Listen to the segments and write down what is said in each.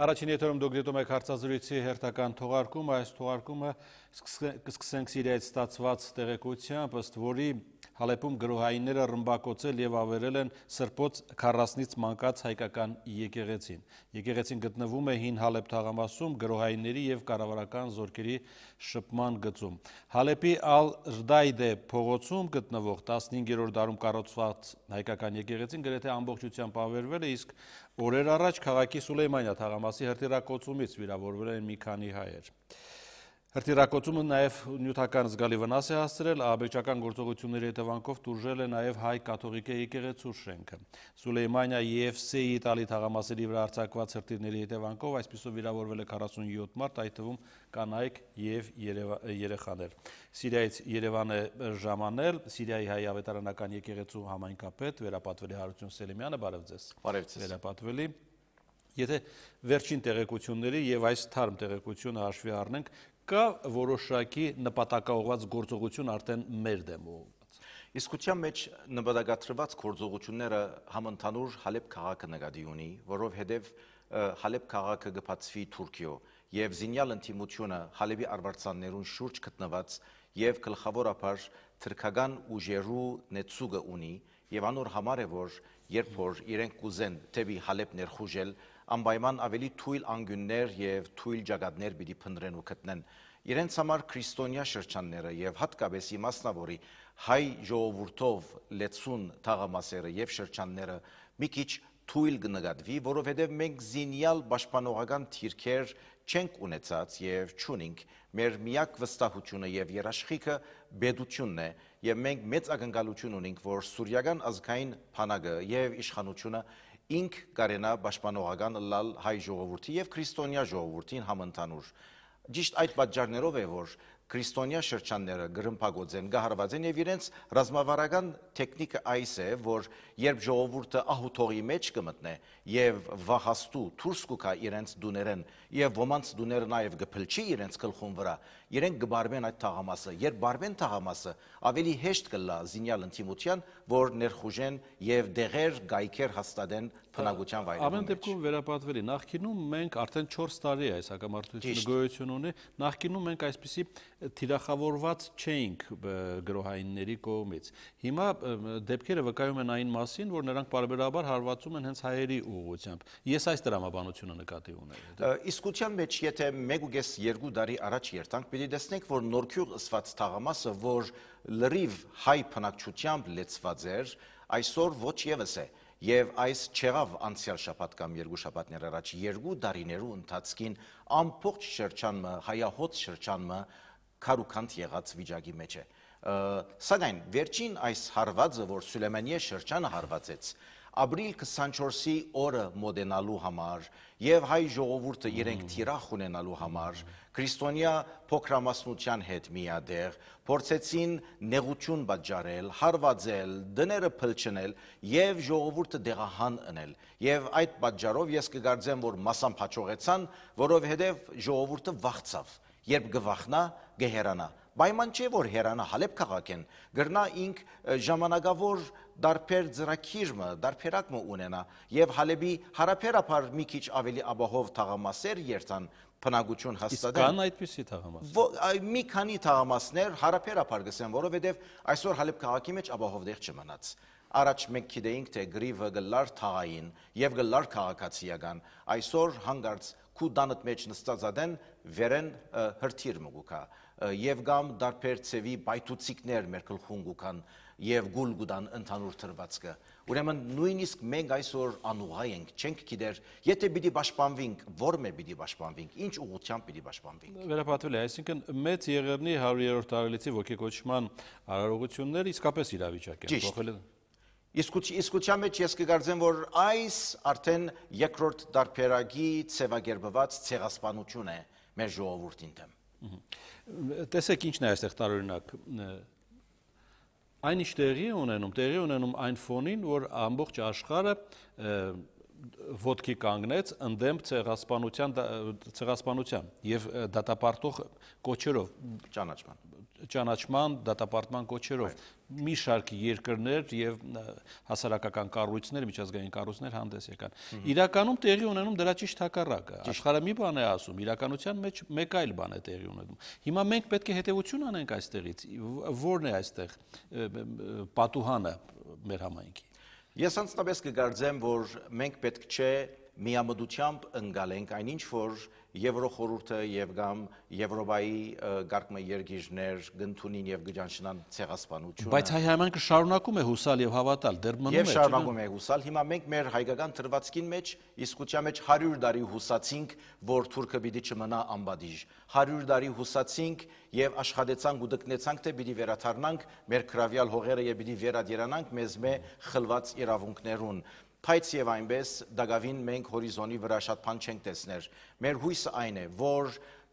Առաջին եթերում դուք դիտում եք հարցազրույցի հերթական թողարկում, այս թողարկումը կսկսենք Սիրիայից ստացված տեղեկությամբ, ըստ որի Հալեպում գրոհայինները ռմբակոծել եւ ավերել են Սրբոց 40-ից մանկած հայկական եկեղեցին։ Եկեղեցին գտնվում է հին Հալեպ թաղամասում գրոհայինների եւ կառավարական զորքերի շփման գծում։ Հալեպի Ալ-Ժդայդե փողոցում գտնվող 15-րդ դարում կառուցված հայկական եկեղեցին գրեթե ամբողջությամբ ավերվել է, իսկ Օրեր առաջ քաղաքի Սուլեյմանիա թաղամասի հրթիռակոծումից վիրավորվել են մի քանի հայեր։ Հրտիրակոծումը նաև նյութական զգալի վնաս է հասցրել, աբեկճական գործողությունների հետևանքով տուրժել է նաև հայ կաթողիկ է եկեղեցու շենքը։ Սուլեյմանյա և e Սեի Իտալի թաղամասերի վրա արձակված հրտիրների հետևանքով այսպիսով վիրավորվել է 47 մարդ, այդ թվում կանայք և երեխաներ։ Սիրիայից Երևան է ժամանել, Սիրիայի հայ ավետարանական եկեղեցու համայնքապետ վերապատվելի Հարություն Սելիմյանը, բարև ձեզ։ Բարև ձեզ։ Վերապատվելի։ Եթե վերջին տեղեկությունների եւ այս թարմ տեղեկությունը հաշվի առնենք, կա որոշակի նպատակաուղված գործողություն արդեն մեր դեմ ուղղված։ Իսկության մեջ նպատակատրված գործողությունները համընդհանուր Հալեբ քաղաքը նկատի ունի, որովհետև Հալեբ քաղաքը գփացվի Թուրքիո եւ Զինյալ ընտիմությունը Հալեբի արվարձաններուն շուրջ գտնված եւ գլխավորապես թրքական ուժերու նեցուգը ունի եւ անոր համար է որ երբ որ իրենք կուզեն թեպի Հալեբ ներխուժել անպայման ավելի թույլ անգյուններ եւ թույլ ճակատներ պիտի փնտրեն ու գտնեն։ Իրենց համար քրիստոնյա շրջանները եւ հատկապես ի մասնավորի հայ ժողովուրդով լեցուն թաղամասերը եւ շրջանները մի քիչ թույլ կնկատվի, որովհետև մենք զինյալ պաշտպանողական թիրքեր չենք ունեցած եւ չունենք։ Մեր միակ վստահությունը եւ երաշխիքը բեդությունն է եւ մենք մեծ ակնկալություն ունենք, որ սուրյական ազգային փանակը եւ իշխանությունը ինք կարենա պաշտպանողական լալ հայ ժողովրդի եւ քրիստոնյա ժողովրդին համընդհանուր։ Ճիշտ այդ պատճառներով է որ քրիստոնյա շրջանները գրմփագոց են, գահարված են եւ իրենց ռազմավարական տեխնիկը այս է, որ երբ ժողովուրդը ահութողի մեջ կմտնե եւ վախաստու թուրս կուքա իրենց դուներեն եւ ոմանց դուները նաեւ գփլչի իրենց գլխուն վրա, իրենք գբարբեն այդ թաղամասը, երբ բարբեն թաղամասը ավելի հեշտ կլա զինյալ ընտիմության, որ ներխուժեն եւ դեղեր գայքեր հաստատեն փնագության վայրում։ Ամեն դեպքում վերապատվելի նախկինում մենք արդեն 4 տարի է այս հակամարտությունը գոյություն ունի, նախկինում մենք այսպիսի թիրախավորված չէինք գրոհայինների կողմից։ Հիմա դեպքերը վկայում են այն մաս մասին, որ նրանք բարբերաբար հարվածում են հենց հայերի ուղղությամբ։ Ես այս դրամաբանությունը նկատի ունեմ։ Իսկության մեջ, եթե 1.5-2 տարի առաջ երթանք, պիտի տեսնենք, որ Նորքյուղ ըսված թաղամասը, որ լրիվ հայ բնակչությամբ լեցված էր, այսօր ոչ եւս է։ Եվ այս չեղավ անցյալ շապատ կամ երկու շապատներ առաջ երկու դարիներու ընթացքին ամպողջ շրջանմը, հայահոց շրջանմը կարուկանդ եղած վիճակի մեջ է։ Սակայն վերջին այս հարվածը, որ Սուլեմանիե շրջանը հարվածեց, ապրիլ 24-ի օրը մոդենալու համար եւ հայ ժողովուրդը իրենք թիրախ ունենալու համար քրիստոնյա փոքրամասնության հետ միադեղ փորձեցին նեղություն բաճարել, հարվածել, դները փլչնել եւ ժողովուրդը դեղահան ընել։ Եվ այդ պատճառով ես կգարձեմ, որ մասամբ հաջողեցան, որովհետեւ ժողովուրդը վախցավ։ Երբ գվախնա, գեհերանա պայման չէ, որ հերանա հալեպ կաղակ են, գրնա ինք ժամանագավոր դարպեր ձրակիրմը, դարպերակմը ունենա և հալեպի հարապերապար մի քիչ ավելի աբահով թաղամասեր երցան պնագություն հաստադեն։ Իսկ կան այդպիսի թաղամասներ։ Մի քանի թաղամասներ հարապերապար գսեն, որովհետև այսօր հալեպ կաղաքի մեջ աբահով դեղ չմնաց առաջ մենք գիտեինք, թե գրիվը գլար թաղային և գլար քաղաքացիական, այսօր հանգարց քու դանդ մեջ նստածադեն վերեն հրթիր մուգուկա եւ գամ դարբեր ծեվի բայթուցիկներ մեր գլխուն գուկան եւ գուլ գուդան ընդհանուր թրվածքը ուրեմն նույնիսկ մենք այսօր անուղայ ենք չենք գիտեր եթե պիտի պաշտպանվենք որմե պիտի պաշտպանվենք ինչ ուղղությամբ պիտի պաշտպանվենք վերապատվել է այսինքն մեծ եղերնի 100-րդ տարելիցի ոգեկոչման արարողությունները իսկապես իրավիճակ են փոխել են Իսկության մեջ ես կգարձեմ, որ այս արդեն երկրորդ դարբերագի ծևագերբված ցեղասպանություն է մեր ժողովուրդին դեմ։ Տեսեք ինչն է այստեղ տարօրինակ։ Այն ինչ տեղի ունենում, տեղի ունենում այն ֆոնին, որ ամբողջ աշխարհը ոտքի կանգնեց ընդդեմ ցեղասպանության ցեղասպանության եւ դատապարտող կոչերով ճանաչման ճանաչման դատապարտման կոչերով մի շարք երկրներ եւ հասարակական կառույցներ, միջազգային կառույցներ հանդես եկան։ Իրականում տեղի ունենում դրա ճիշտ հակառակը։ Աշխարհը մի բան է ասում, իրականության մեջ մեկ այլ բան է տեղի ունենում։ Հիմա մենք պետք է հետեւություն անենք այստեղից, որն է այստեղ պատուհանը մեր համայնքի։ Ես անցնաբես կգարձեմ, որ մենք պետք չէ միամդությամբ ընկալենք այն ինչ որ Եվրոխորհուրդը եւ կամ Եվրոպայի գարկմե երկիրներ գնդունին եւ գճանշնան ցեղասպանությունը Բայց հայ հայմանքը շարունակում է հուսալ եւ հավատալ դեռ մնում է Եվ շարունակում է հուսալ հիմա մենք մեր հայկական թրվածքին մեջ իսկության մեջ 100 տարի հուսացինք որ թուրքը պիտի չմնա անբադիժ 100 տարի հուսացինք եւ աշխատեցանք ու դկնեցանք թե պիտի վերաթարնանք մեր քրավյալ հողերը եւ պիտի վերադերանանք մեզ մե խլված իրավունքներուն Բայց եւ այնպես դակավին մենք հորիզոնի վրա շատ բան չենք տեսներ։ Մեր հույսը այն է, որ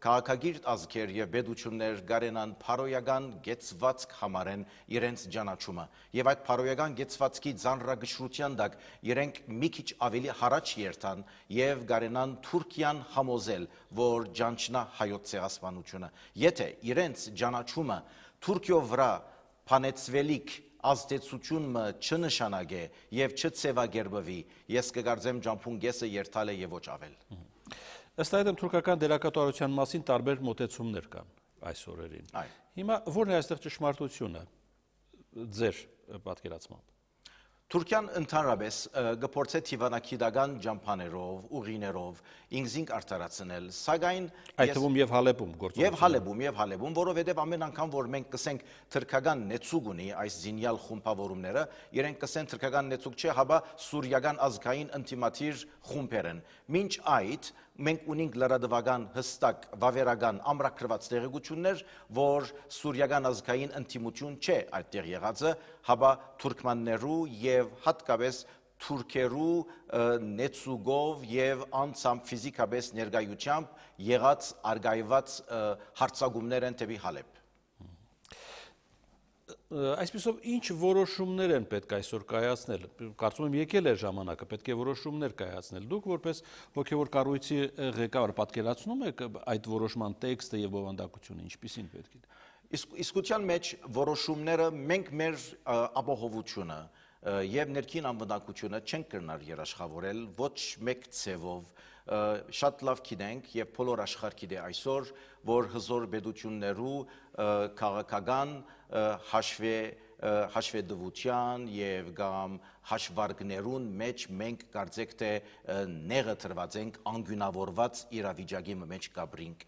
քաղաքագիրտ ազգեր եւ բեդություններ գարենան փարոյական գեցվածք համարեն իրենց ճանաչումը եւ այդ փարոյական գեցվածքի ձանրագշրության դակ իրենք մի քիչ ավելի հարաճ երթան եւ գարենան Թուրքիան համոզել որ ճանչնա հայոց ցեղասպանությունը եթե իրենց ճանաչումը Թուրքիո վրա փանեցվելիք ազդեցությունը չնշանագե եւ չցևագերբվի, ես կգարձեմ ջամփուն գեսը երթալ է եւ ոչ ավել։ Ըստ այդ եմ թուրքական դերակատարության մասին տարբեր մտեցումներ կան այս օրերին։ Հիմա ո՞րն է այստեղ ճշմարտությունը ձեր պատկերացմամբ։ Թուրքիան ընդհանրապես գործե թիվանագիտական ջամփաներով, ուղիներով ինգզինգ արտարացնել, սակայն այդ թվում եւ Հալեբում գործողություն։ Եվ Հալեբում, եւ Հալեբում, որովհետեւ ամեն անգամ որ մենք կսենք թրքական նեցուկ ունի այս զինյալ խումբավորումները, իրենք կսեն թրքական նեցուկ չէ, հաբա սուրիական ազգային ինտիմատիր խումբեր են։ Մինչ այդ մենք ունենք լրադվական հստակ վավերական ամրակրված տեղեկություններ, որ սուրյական ազգային ընդդիմություն չէ այդտեղ եղածը, հաբա թուրքմաններու եւ հատկապես թուրքերու նեցուգով եւ անցամ ֆիզիկապես ներկայությամբ եղած արգայված հարցակումներ են տեպի Հալեբ այսպեսով ինչ որոշումներ են պետք այսօր կայացնել։ Կարծում եմ եկել է ժամանակը, պետք է որոշումներ կայացնել։ Դուք որպես հոգևոր կառույցի ղեկավար պատկերացնում եք այդ որոշման տեքստը եւ բովանդակությունը ինչպիսին պետք է։ Իսկ իսկության մեջ որոշումները մենք մեր ապահովությունը եւ ներքին անվտանգությունը չեն կրնար երաշխավորել ոչ մեկ ցևով շատ լավ գիտենք եւ բոլոր աշխարհ գիտե այսօր որ հզոր պետություններու քաղաքական հաշվե հաշվետվության եւ կամ հաշվարկներուն մեջ մենք կարծեք թե նեղը թրված ենք անգյունավորված իրավիճակի մեջ կապրինք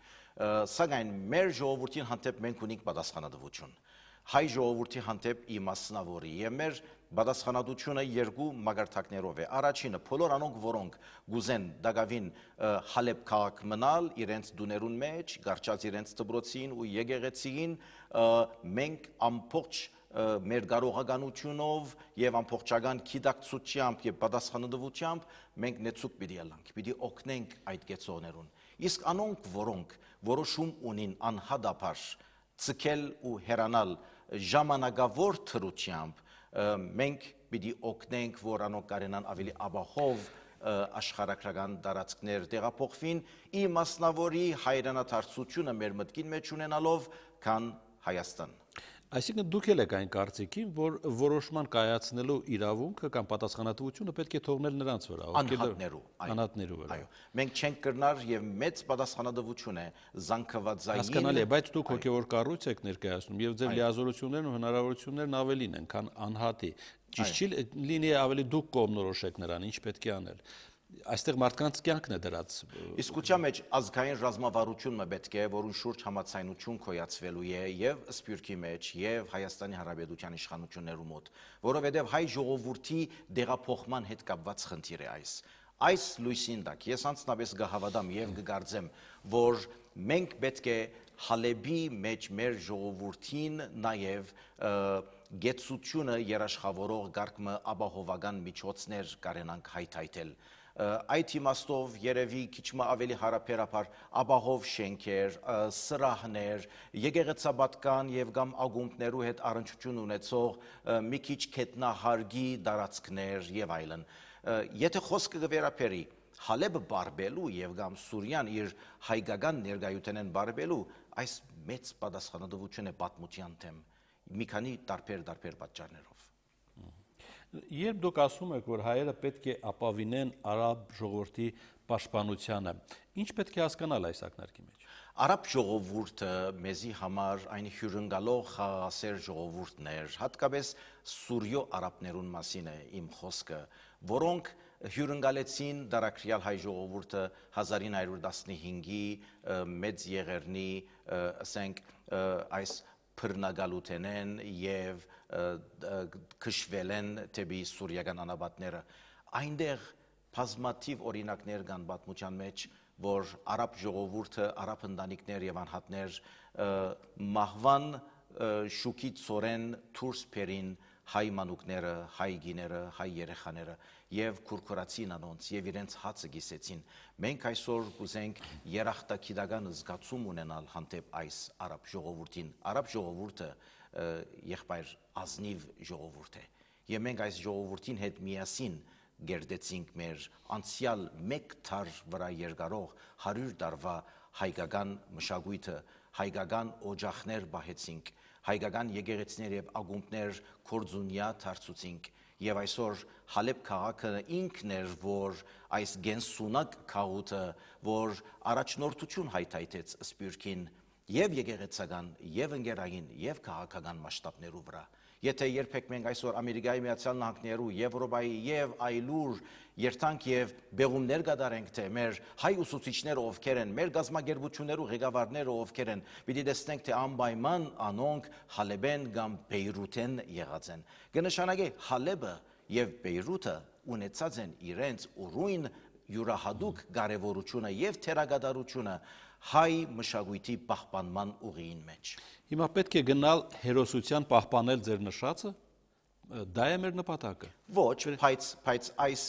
սակայն մեր ժողովրդին հանդեպ մենք ունենք պատասխանատվություն հայ ժողովրդի հանդեպ իմաստնավորի եւ մեր Պատասխանատվությունը երկու մագարտակներով է։ Առաջինը բոլոր անոնք, որոնք գուզեն Դագավին Հալեբ քաղաք մնալ իրենց դուներուն մեջ, գարչած իրենց դպրոցին ու եկեղեցին, մենք ամբողջ մեր կարողականությունով եւ ամբողջական քիդակցությամբ եւ պատասխանատվությամբ մենք նեցուկ պիտի ելանք, պիտի օգնենք այդ կեցողներուն։ Իսկ անոնք, որոնք որոշում ունին անհադապար ցկել ու հերանալ ժամանակավոր թրությամբ, մենք պիտի օգնենք, որ անոնք կարենան ավելի աբախով աշխարհակրական տարածքներ տեղափոխվին, ի մասնավորի հայրենաթարցությունը մեր մտքին մեջ ունենալով, քան Հայաստան։ Այսինքն դուք ել եք այն կարծիքին, որ որոշման կայացնելու իրավունքը կամ պատասխանատվությունը պետք է թողնել նրանց վրա, անհատներու, անհատներու վրա։ Այո, մենք չենք կրնար եւ մեծ պատասխանատվություն է զանգվածային։ Հասկանալի է, բայց դուք հոգեոր կառույց եք ներկայացնում եւ ձեր լիազորություններն ու հնարավորություններն ավելին են, քան անհատի։ Ճիշտ չի լինի ավելի դուք կողմնորոշեք նրան, ինչ պետք է անել այստեղ մարդկանց կյանքն է դրած։ Իսկության մեջ ազգային ռազմավարությունը պետք է, որուն շուրջ համացայնություն կոյացվելու է եւ Սփյուռքի մեջ եւ Հայաստանի Հանրապետության իշխանություններու մոտ, որովհետեւ հայ ժողովրդի դեղափոխման հետ կապված խնդիր է այս։ Այս լույսին դակ ես անցնաբես գահավադամ եւ գգարձեմ, որ մենք պետք է Հալեբի մեջ մեր ժողովրդին նաև գեցությունը երաշխավորող գարկմը աբահովական միջոցներ կարենանք հայթայթել հայտ այդ իմաստով երևի քիչ մը ավելի հարաբերաբար աբահով շենքեր, սրահներ, եգեգեցաբատկան եւ կամ ագումբներու հետ առնչություն ունեցող մի քիչ քետնահարգի դարածքներ եւ այլն։ Եթե խոսքը վերաբերի Հալեբ Բարբելու եւ կամ Սուրյան իր հայկական ներգայութենեն Բարբելու այս մեծ պատասխանատվություն է պատմության թեմ մի քանի տարբեր տարբեր պատճառներով Երբ դուք ասում եք, որ հայերը պետք է ապավինեն արաբ ժողովրդի պաշտպանությանը, ինչ պետք է հասկանալ այս ակնարկի մեջ։ Արաբ ժողովուրդը մեզի համար այն հյուրընկալող խաղաղասեր ժողովուրդն էր, հատկապես Սուրյո արաբներուն մասին է իմ խոսքը, որոնք հյուրընկալեցին դարակրյալ հայ ժողովուրդը 1915-ի մեծ եղերնի, ասենք, այս փռնագալութենեն եւ և քշվել են թեպի սուրիական անաբատները այնտեղ բազմաթիվ օրինակներ կան պատմության մեջ որ արաբ ժողովուրդը արաբ ընտանիքներ եւ անհատներ մահվան շուկի ծորեն դուրս բերին հայ մանուկները, հայ գիները, հայ երեխաները եւ քուրքորացին անոնց եւ իրենց հացը գիսեցին։ Մենք այսօր կուզենք երախտագիտական զգացում ունենալ հանդեպ այս արաբ ժողովրդին։ Արաբ ժողովուրդը եղբայր ազնիվ ժողովուրդ է եւ մենք այս ժողովրդին հետ միասին գերդեցինք մեր անցյալ 1 թար վրա երկարող 100 տարվա հայկական մշակույթը հայկական օջախներ բահեցինք հայկական եկեղեցիներ եւ ագումբներ կորձունյա դարձուցինք եւ այսօր Հալեբ քաղաքը ինքն էր որ այս գենսունակ քաղուտը որ առաջնորդություն հայթայթեց Սպյուրքին եւ եկեղեցական, եւ ընկերային, եւ քաղաքական մասշտաբներով վրա։ Եթե երբեք մենք այսօր Ամերիկայի Միացյալ Նահանգներու, Եվրոպայի եւ այլուր երթանք եւ բեղումներ կատարենք, թե մեր հայ ուսուցիչները ովքեր են, մեր գազམ་ագերբություններու ղեկավարները ովքեր են, պիտի տեսնենք, թե անպայման անոնք Հալեբեն կամ Բեյրութեն եղած են։ Կնշանակի Հալեբը եւ Բեյրութը ունեցած են իրենց ուրույն յուրահատուկ կարևորությունը եւ թերագադարությունը հայ մշակույթի պահպանման ուղիին մեջ։ Հիմա պետք է գնալ հերոսության պահպանել ձեր նշածը, դա է մեր նպատակը։ Ոչ, բայց բայց այս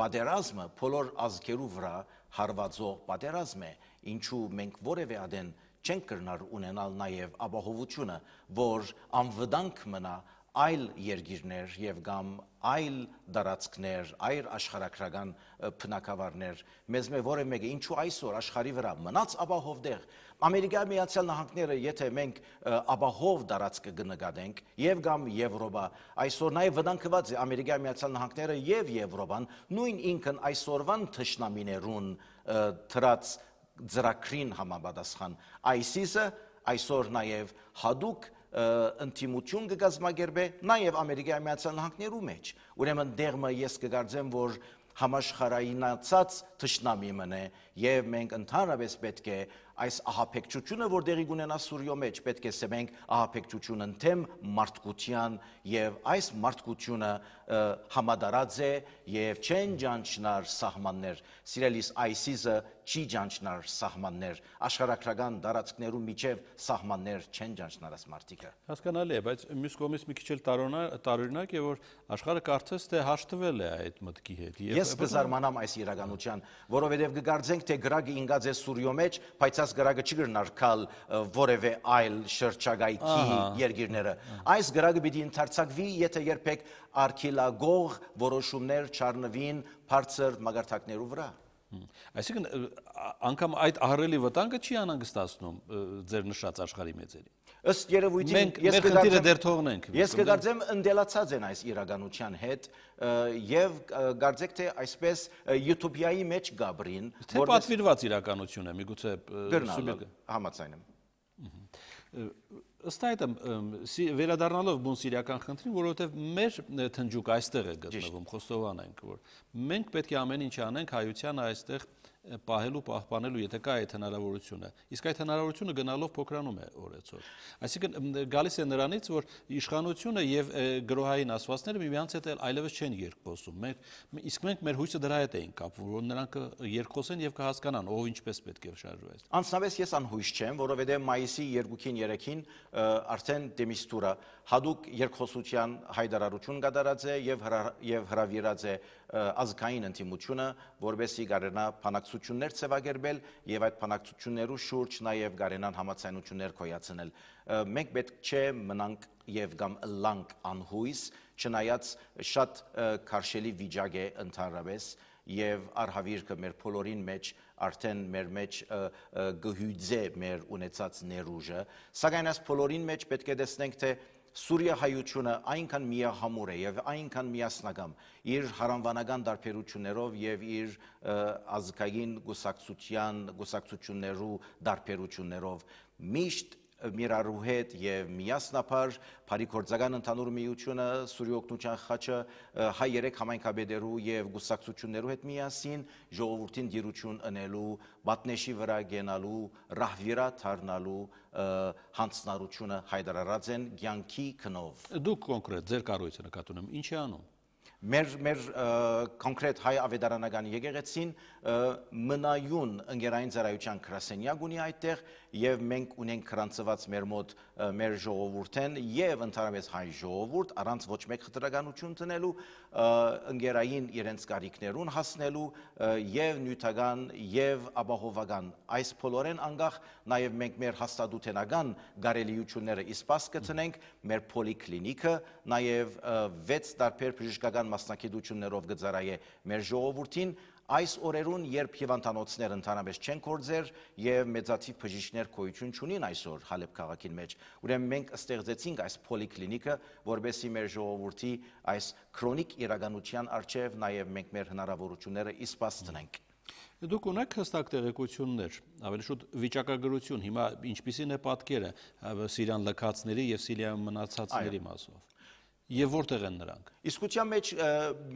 պատերազմը բոլոր ազգերու վրա հարվածող պատերազմ է, ինչու մենք որևէ ադեն չենք կրնար ունենալ նաև ապահովությունը, որ անվտանգ մնա այլ երգիրներ եւ կամ այլ դարածքներ, այլ աշխարհակրական փնակավարներ։ Մեզ մե որը մեկը ինչու այսօր աշխարի վրա մնաց ապահովդեղ։ Ամերիկայի Միացյալ Նահանգները, եթե մենք ապահով դարածքը կնկատենք, եւ կամ Եվրոպա, այսօր նաեւ վտանգված է Ամերիկայի Միացյալ Նահանգները եւ Եվրոպան նույն ինքն այսօրվան թշնամիներուն թրած ծրակրին համապատասխան։ Այսիսը այսօր նաև հadoop ընդդիմություն կգազմագերբե նաև Ամերիկայի Միացյալ Նահանգներու մեջ։ Ուրեմն դեղը ես կգարձեմ, որ համաշխարհայինացած ճշնամի մնե եւ մենք ընդհանրապես պետք է այս ահապեկչությունը, որ դեղի գունենա Սուրյո մեջ, պետք է սեմենք ահապեկչությունը ընդեմ մարդկության եւ այս մարդկությունը համադարած է եւ չեն ճանչնար սահմաններ։ Սիրելիս այսիզը չի ճանչնար սահմաններ, աշխարհակրական դարածքներում միջև սահմաններ չեն ճանչնար այս մարդիկը։ Հասկանալի է, բայց մյուս կողմից մի քիչ էլ տարօրինակ է, որ աշխարհը կարծես թե հաշտվել է այդ մտքի հետ։ Ես կզարմանամ այս իրականության, որովհետեւ կգարձենք թե գրագը ինգած է Սուրյո մեջ, բայց վերջած գրագը չի գրնարկալ որևէ այլ շրջագայքի երգիրները։ Այս գրագը պիտի ընդարձակվի, եթե երբեք արքիլագող որոշումներ չառնվին բարձր մագարտակներու վրա։ Այսինքն անգամ այդ ահռելի վտանգը չի անհանգստացնում ձեր նշած աշխարհի մեծերին ըստ երևույթին մենք ես քննիրը դեր թողնենք։ Ես կգարձեմ ընդելացած են այս իրականության հետ եւ գարձեք թե այսպես YouTube-ի մեջ Գաբրին, որ պատվիրված իրականություն է, միգուցե սուբյեկտ համաձայն եմ։ Ըստ այդ վերադառնալով բուն սիրիական խնդրին, որովհետև մեր թնջուկ այստեղ է գտնվում, խոստովանենք, որ մենք պետք է ամեն ինչ անենք հայության այստեղ այ պահելու, պահպանելու, եթե կա այդ հնարավորությունը։ Իսկ այդ հնարավորությունը գնալով փոքրանում է օրեցօր։ Այսինքն գալիս է նրանից, որ իշխանությունը եւ գրոհային ասվածները միմյանց հետ այլևս չեն երկխոսում։ Մենք իսկ մենք մեր հույսը դրա հետ էինք կապվում, որ նրանք երկխոսեն եւ կհասկանան, ով ինչպես պետք է շարժվի։ Անցնավես ես անհույս չեմ, որովհետեւ մայիսի 2-ին, 3-ին արդեն դեմիստուրա հadoop երկխոսության հայտարարություն կատարած է եւ հրավիրած է հա ազգային ընդդիմությունը, որովհետեւ գարենա փանակցություններ ծավալել եւ այդ փանակցություններու շուրջ նաեւ գարենան համացանություններ կոյացնել։ Մենք պետք չէ մնանք եւ կամ լանք անհույս, չնայած շատ քարշելի վիճակ է ընդհանրապես եւ արհավիրքը մեր փոլորին մեջ արդեն մեր մեջ գհյուծե մեր ունեցած ներուժը, սակայն այս փոլորին մեջ պետք է տեսնենք թե Սուրիա հայությունը այնքան միահամուր է եւ այնքան միասնական իր հարանվանական դարբերություններով եւ իր ազգային գուսակցության գուսակցություններու դարբերություններով միշտ Միրարու հետ եւ միասնապար Փարի կորձական ընդհանուր միությունը Սուրի օկնության խաչը հայ երեք համայնքաբեդերու եւ գուսակցություններու հետ միասին ժողովրդին դիրություն ընելու բատնեշի վրա գենալու ռահվիրա թարնալու հանցնարությունը հայտարարած են ցանկի քնով դուք կոնկրետ ձեր կառույցը նկատում ինչ է անում մեր մեր կոնկրետ հայ ավետարանական եկեղեցին մնայուն ընկերային ծառայության քրասենյակ ունի այդտեղ եւ մենք ունենք քրանցված մեր մոտ մեր ժողովուրդեն եւ ընդհանրապես հայ ժողովուրդ առանց ոչ մեկ հտրականություն տնելու ընկերային իրենց կարիքներուն հասնելու եւ նյութական եւ ապահովական այս բոլորեն անգախ նաեւ մենք մեր հաստատութենական գարելիությունները իսպաս կցնենք մեր պոլիկլինիկը նաեւ 6 տարբեր բժշկական քաղաքական մասնակցություններով գծարայե մեր ժողովրդին այս օրերուն երբ հիվանդանոցներ ընդհանրապես չեն կորձեր եւ մեծացիվ բժիշկներ քոյություն չունին այսօր Հալեբ քաղաքին մեջ ուրեմն մենք ստեղծեցինք այս պոլիկլինիկը որբեսի մեր ժողովրդի այս քրոնիկ իրականության արժեվ նաեւ մենք մեր հնարավորությունները իսպաս դնենք Դուք ունեք հստակ տեղեկություններ, ավելի շուտ վիճակագրություն, հիմա ինչպիսին է պատկերը Սիրիան լքածների եւ Սիրիայում մնացածների մասով եւ որտեղ են նրանք։ Իսկության մեջ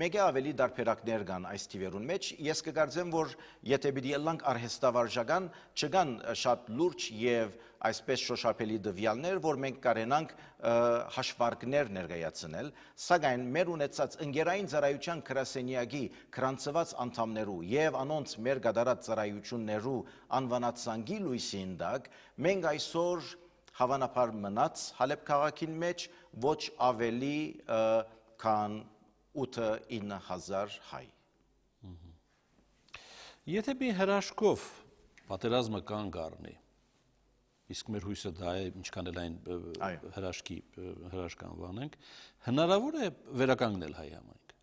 մեկը ավելի դարբերակներ կան այս թիվերուն մեջ։ Ես կգարձեմ, որ եթե պիտի ելնանք արհեստավարժական, չկան շատ լուրջ եւ այսպես շոշափելի դվյալներ, որ մենք կարենանք հաշվարկներ ներկայացնել, սակայն մեր ունեցած ընկերային ծառայության քրասենյակի քրանցված անդամներու եւ անոնց մեր գդարած ծառայություններու անվանած սանգի լույսի ընդակ մենք այսօր հավանաբար մնաց Հալեբ քաղաքին մեջ ոչ ավելի քան 8-9000 հայ։ Եթե մի հրաշքով պատերազմը կանգ առնի, իսկ մեր հույսը դա է, ինչքան էլ այն հրաշքի հրաշքան վանենք, հնարավոր է վերականգնել հայ համայնք։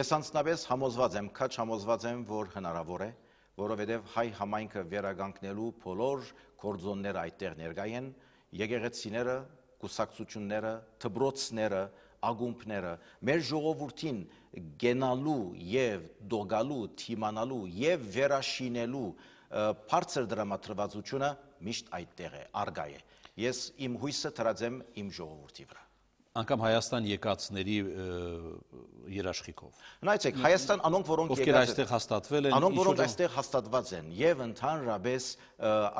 Ես անձնապես համոզված եմ, քաչ համոզված եմ, որ հնարավոր է, որովհետև հայ համայնքը վերականգնելու բոլոր կորձոնները այդտեղ ներկայ են, այդ եկեղեցիները, կուսակցությունները, թբրոցները, ագումբները մեր ժողովրդին գենալու եւ դոգալու, թիմանալու եւ վերաշինելու բարձր դրամատրվածությունը միշտ այդտեղ է, արգա է։ Ես իմ հույսը թրաձեմ իմ ժողովրդի վրա անգամ Հայաստան եկածների երաշխիքով։ Նայեցեք, Հայաստան անոնք որոնք եկած են, այստեղ հաստատվել են, անոնք որոնք այստեղ հաստատված են եւ ընդհանրապես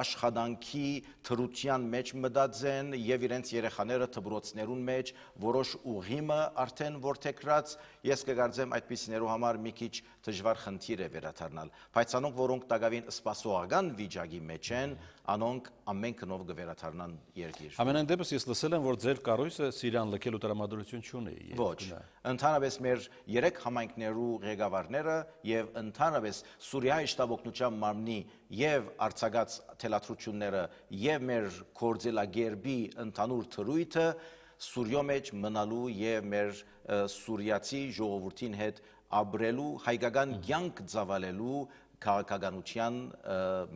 աշխատանքի թրության մեջ մտած են եւ իրենց երեխաները թբրոցներուն մեջ որոշ ուղիմը արդեն որթեքրած, ես կգարձեմ այդպիսիներու համար մի քիչ դժվար խնդիր է վերաթարնալ։ Բայց անոնք որոնք տակավին սպասողական վիճակի մեջ են, անոնք ամեն կնով կվերաթարնան երկիր։ Ամենայն դեպս ես լսել եմ, որ ձեր կառույցը Սիրիան լքել փոխելու տրամադրություն չունեի։ Ոչ։ Ընդհանրապես մեր 3 համայնքներու ղեկավարները եւ ընդհանրապես Սուրիայի շտաբօգնության մարմնի եւ արցագած թելաթրությունները եւ մեր կորձելագերբի ընդհանուր թրույթը Սուրյո մեջ մնալու եւ մեր Սուրիացի ժողովրդին հետ ապրելու հայկական կյանք ծավալելու քաղաքականության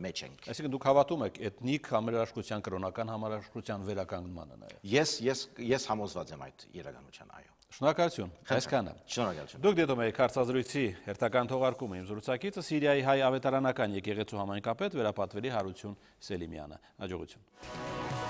մեջ ենք։ Այսինքն դուք հավատում եք էթնիկ համերաշխության կրոնական համերաշխության վերականգնմանը նաև։ Ես ես ես համոզված եմ այդ իրականության, այո։ Շնորհակալություն։ Այսքանը։ Շնորհակալություն։ Դուք դիտում եք հարցազրույցի հերթական թողարկումը իմ զրուցակիցը Սիրիայի հայ ավետարանական եկեղեցու համայնքապետ վերապատվելի Հարություն Սելիմյանը։ Հաջողություն։